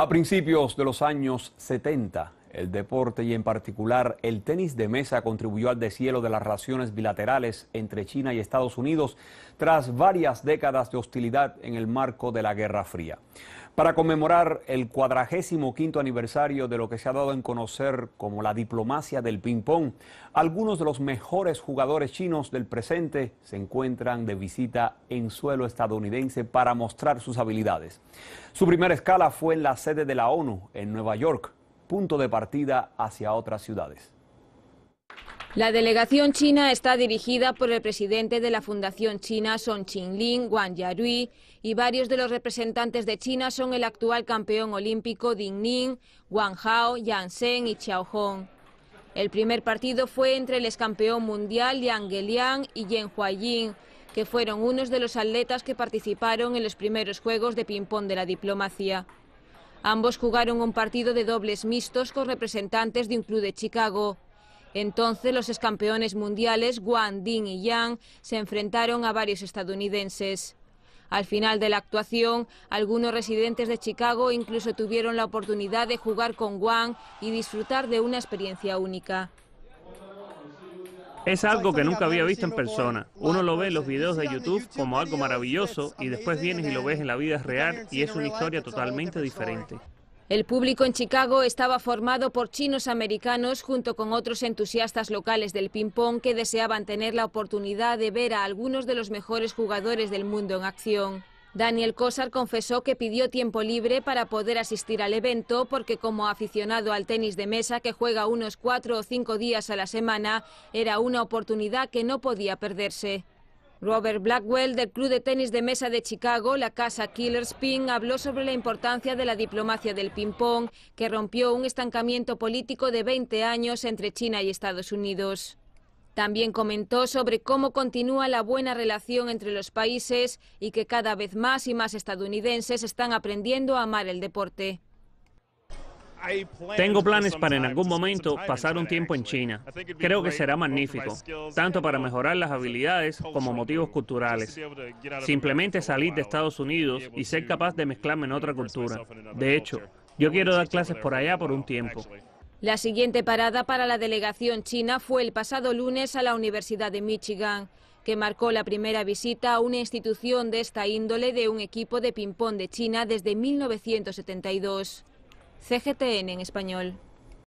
A principios de los años 70, el deporte y en particular el tenis de mesa contribuyó al deshielo de las relaciones bilaterales entre China y Estados Unidos tras varias décadas de hostilidad en el marco de la Guerra Fría. Para conmemorar el cuadragésimo quinto aniversario de lo que se ha dado en conocer como la diplomacia del ping-pong, algunos de los mejores jugadores chinos del presente se encuentran de visita en suelo estadounidense para mostrar sus habilidades. Su primera escala fue en la sede de la ONU, en Nueva York, punto de partida hacia otras ciudades. La delegación china está dirigida por el presidente de la Fundación China, Song Qinglin, Wang Yarui, y varios de los representantes de China son el actual campeón olímpico Ding Ning, Wang Hao, Yang Sen y Xiao Hong. El primer partido fue entre el excampeón mundial Liang Geliang y Yen Huayin, que fueron unos de los atletas que participaron en los primeros Juegos de Ping-Pong de la Diplomacia. Ambos jugaron un partido de dobles mixtos con representantes de un club de Chicago. Entonces, los campeones mundiales Wang, Ding y Yang se enfrentaron a varios estadounidenses. Al final de la actuación, algunos residentes de Chicago incluso tuvieron la oportunidad de jugar con Wang y disfrutar de una experiencia única. Es algo que nunca había visto en persona. Uno lo ve en los videos de YouTube como algo maravilloso y después vienes y lo ves en la vida real y es una historia totalmente diferente. El público en Chicago estaba formado por chinos americanos junto con otros entusiastas locales del ping-pong que deseaban tener la oportunidad de ver a algunos de los mejores jugadores del mundo en acción. Daniel Cosar confesó que pidió tiempo libre para poder asistir al evento porque como aficionado al tenis de mesa que juega unos cuatro o cinco días a la semana, era una oportunidad que no podía perderse. Robert Blackwell, del Club de Tenis de Mesa de Chicago, la casa Killer Spin, habló sobre la importancia de la diplomacia del ping-pong, que rompió un estancamiento político de 20 años entre China y Estados Unidos. También comentó sobre cómo continúa la buena relación entre los países y que cada vez más y más estadounidenses están aprendiendo a amar el deporte. Tengo planes para en algún momento pasar un tiempo en China. Creo que será magnífico, tanto para mejorar las habilidades como motivos culturales. Simplemente salir de Estados Unidos y ser capaz de mezclarme en otra cultura. De hecho, yo quiero dar clases por allá por un tiempo. La siguiente parada para la delegación china fue el pasado lunes a la Universidad de Michigan, que marcó la primera visita a una institución de esta índole de un equipo de ping-pong de China desde 1972. CGTN en español.